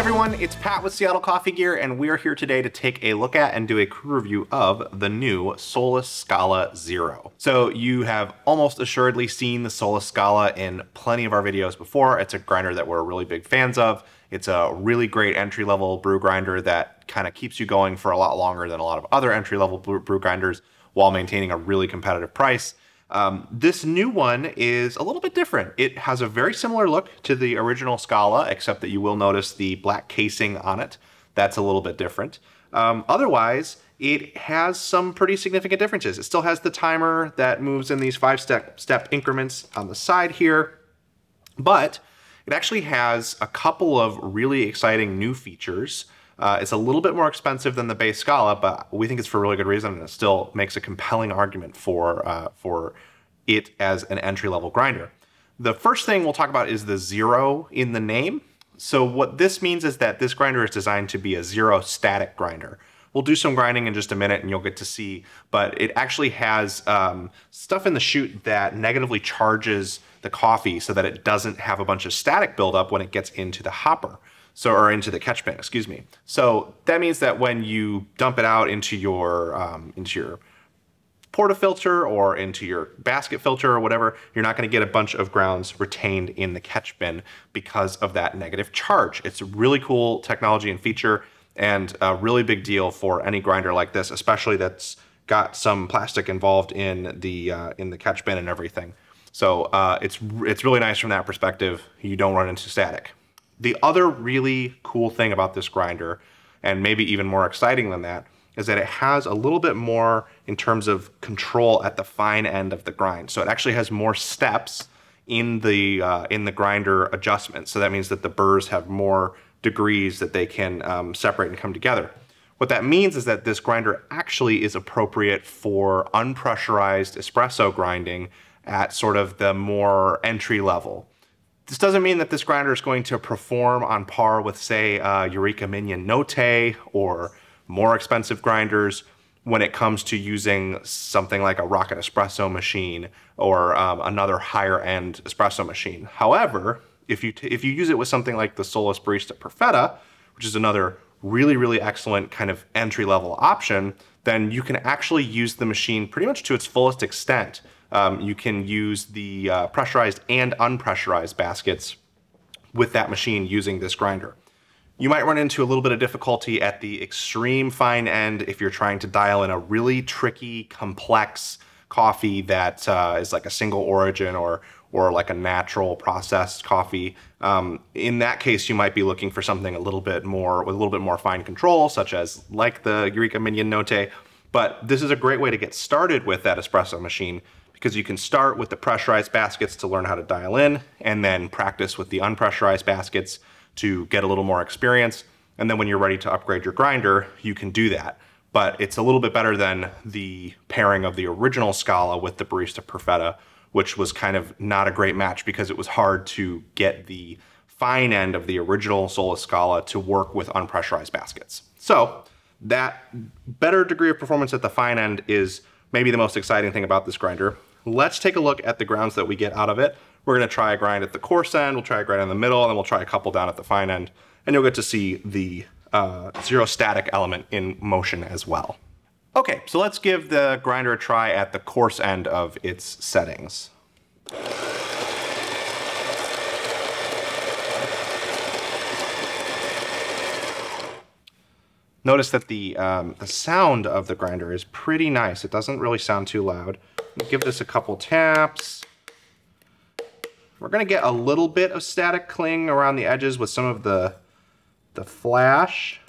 everyone, it's Pat with Seattle Coffee Gear, and we are here today to take a look at and do a crew review of the new Solus Scala Zero. So you have almost assuredly seen the Solus Scala in plenty of our videos before. It's a grinder that we're really big fans of. It's a really great entry-level brew grinder that kind of keeps you going for a lot longer than a lot of other entry-level brew grinders while maintaining a really competitive price. Um, this new one is a little bit different. It has a very similar look to the original Scala, except that you will notice the black casing on it. That's a little bit different. Um, otherwise, it has some pretty significant differences. It still has the timer that moves in these five step, step increments on the side here, but it actually has a couple of really exciting new features uh, it's a little bit more expensive than the base Scala, but we think it's for a really good reason, and it still makes a compelling argument for uh, for it as an entry level grinder. The first thing we'll talk about is the zero in the name. So what this means is that this grinder is designed to be a zero static grinder. We'll do some grinding in just a minute and you'll get to see, but it actually has um, stuff in the chute that negatively charges the coffee so that it doesn't have a bunch of static buildup when it gets into the hopper so or into the catch bin, excuse me. So that means that when you dump it out into your um, into your portafilter or into your basket filter or whatever, you're not going to get a bunch of grounds retained in the catch bin because of that negative charge. It's a really cool technology and feature and a really big deal for any grinder like this, especially that's got some plastic involved in the uh, in the catch bin and everything. So uh, it's it's really nice from that perspective. You don't run into static. The other really cool thing about this grinder, and maybe even more exciting than that, is that it has a little bit more in terms of control at the fine end of the grind. So it actually has more steps in the uh, in the grinder adjustment. So that means that the burrs have more degrees that they can um, separate and come together. What that means is that this grinder actually is appropriate for unpressurized espresso grinding at sort of the more entry level. This doesn't mean that this grinder is going to perform on par with, say, uh, Eureka Minion Note or more expensive grinders when it comes to using something like a Rocket Espresso machine or um, another higher end espresso machine. However, if you, if you use it with something like the Solus Barista Perfetta, which is another really, really excellent kind of entry level option, then you can actually use the machine pretty much to its fullest extent um, you can use the uh, pressurized and unpressurized baskets with that machine using this grinder. You might run into a little bit of difficulty at the extreme fine end if you're trying to dial in a really tricky, complex coffee that uh, is like a single origin or or like a natural processed coffee. Um, in that case, you might be looking for something a little bit more with a little bit more fine control, such as like the Eureka Minion Note. But this is a great way to get started with that espresso machine because you can start with the pressurized baskets to learn how to dial in and then practice with the unpressurized baskets to get a little more experience. And then when you're ready to upgrade your grinder, you can do that. But it's a little bit better than the pairing of the original Scala with the Barista Perfetta, which was kind of not a great match because it was hard to get the fine end of the original Solus Scala to work with unpressurized baskets. So that better degree of performance at the fine end is maybe the most exciting thing about this grinder. Let's take a look at the grounds that we get out of it. We're gonna try a grind at the coarse end, we'll try a grind in the middle, and then we'll try a couple down at the fine end, and you'll get to see the uh, zero static element in motion as well. Okay, so let's give the grinder a try at the coarse end of its settings. Notice that the, um, the sound of the grinder is pretty nice. It doesn't really sound too loud. Give this a couple taps. We're gonna get a little bit of static cling around the edges with some of the, the flash.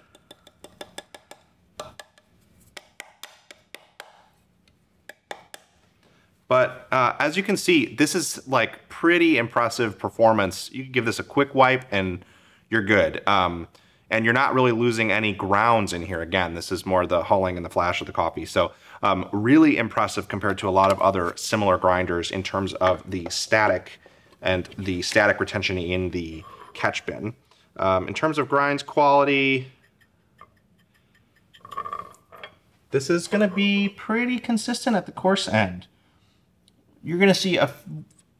But uh, as you can see, this is like pretty impressive performance. You can give this a quick wipe and you're good. Um, and you're not really losing any grounds in here. Again, this is more the hulling and the flash of the coffee. So um, really impressive compared to a lot of other similar grinders in terms of the static and the static retention in the catch bin. Um, in terms of grinds quality, this is going to be pretty consistent at the coarse end. You're going to see a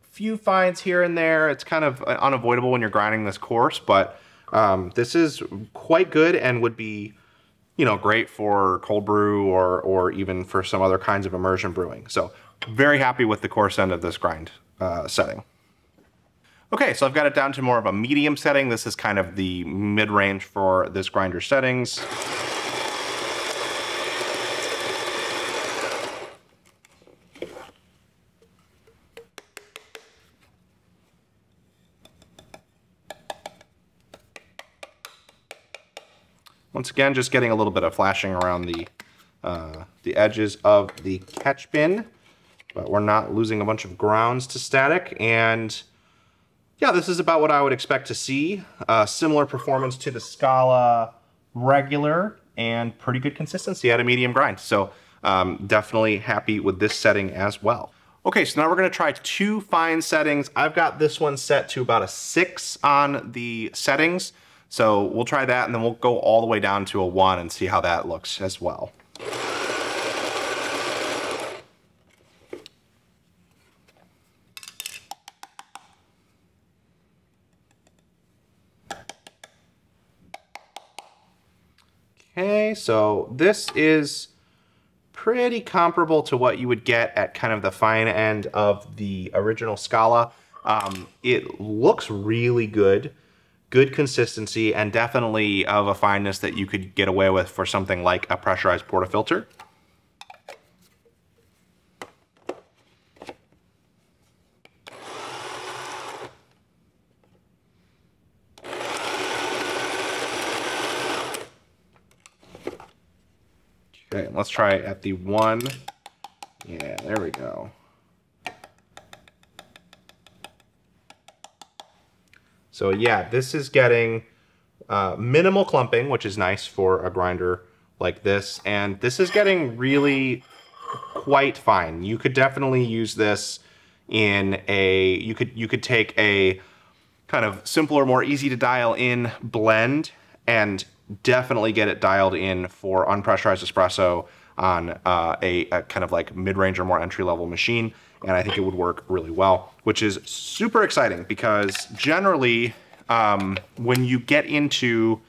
few finds here and there. It's kind of uh, unavoidable when you're grinding this coarse, but um, this is quite good and would be, you know, great for cold brew or or even for some other kinds of immersion brewing. So very happy with the coarse end of this grind uh, setting. Okay, so I've got it down to more of a medium setting. This is kind of the mid-range for this grinder settings. Once again, just getting a little bit of flashing around the, uh, the edges of the catch bin, but we're not losing a bunch of grounds to static. And yeah, this is about what I would expect to see. Uh, similar performance to the Scala regular and pretty good consistency at a medium grind. So um, definitely happy with this setting as well. Okay, so now we're gonna try two fine settings. I've got this one set to about a six on the settings. So we'll try that and then we'll go all the way down to a one and see how that looks as well. Okay, so this is pretty comparable to what you would get at kind of the fine end of the original Scala. Um, it looks really good good consistency and definitely of a fineness that you could get away with for something like a pressurized portafilter. Okay, let's try it at the one. Yeah, there we go. So yeah, this is getting uh, minimal clumping, which is nice for a grinder like this. And this is getting really quite fine. You could definitely use this in a, you could, you could take a kind of simpler, more easy to dial in blend and definitely get it dialed in for unpressurized espresso on uh, a, a kind of like mid-range or more entry-level machine and I think it would work really well, which is super exciting because generally um, when you get into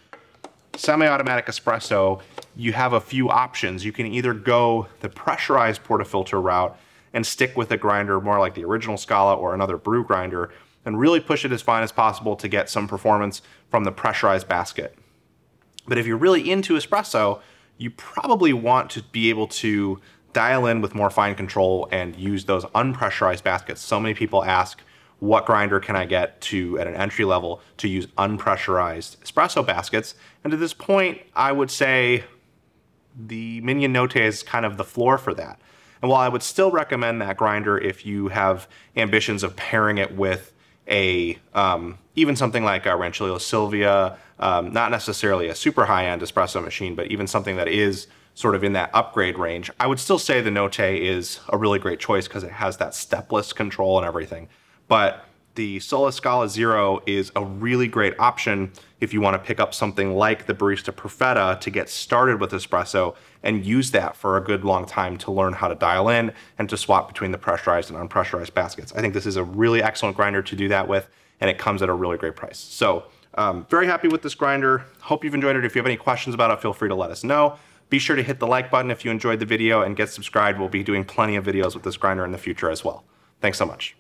semi-automatic espresso, you have a few options. You can either go the pressurized portafilter route and stick with a grinder more like the original Scala or another brew grinder and really push it as fine as possible to get some performance from the pressurized basket. But if you're really into espresso, you probably want to be able to dial in with more fine control and use those unpressurized baskets. So many people ask, what grinder can I get to at an entry level to use unpressurized espresso baskets? And to this point, I would say the Minion Note is kind of the floor for that. And while I would still recommend that grinder if you have ambitions of pairing it with a um, even something like a uh, Ranchillo Silvia, um, not necessarily a super high-end espresso machine, but even something that is sort of in that upgrade range. I would still say the Note is a really great choice because it has that stepless control and everything. But the Solus Scala Zero is a really great option if you want to pick up something like the Barista Perfetta to get started with espresso and use that for a good long time to learn how to dial in and to swap between the pressurized and unpressurized baskets. I think this is a really excellent grinder to do that with, and it comes at a really great price. So um, very happy with this grinder. Hope you've enjoyed it. If you have any questions about it, feel free to let us know. Be sure to hit the like button if you enjoyed the video and get subscribed. We'll be doing plenty of videos with this grinder in the future as well. Thanks so much.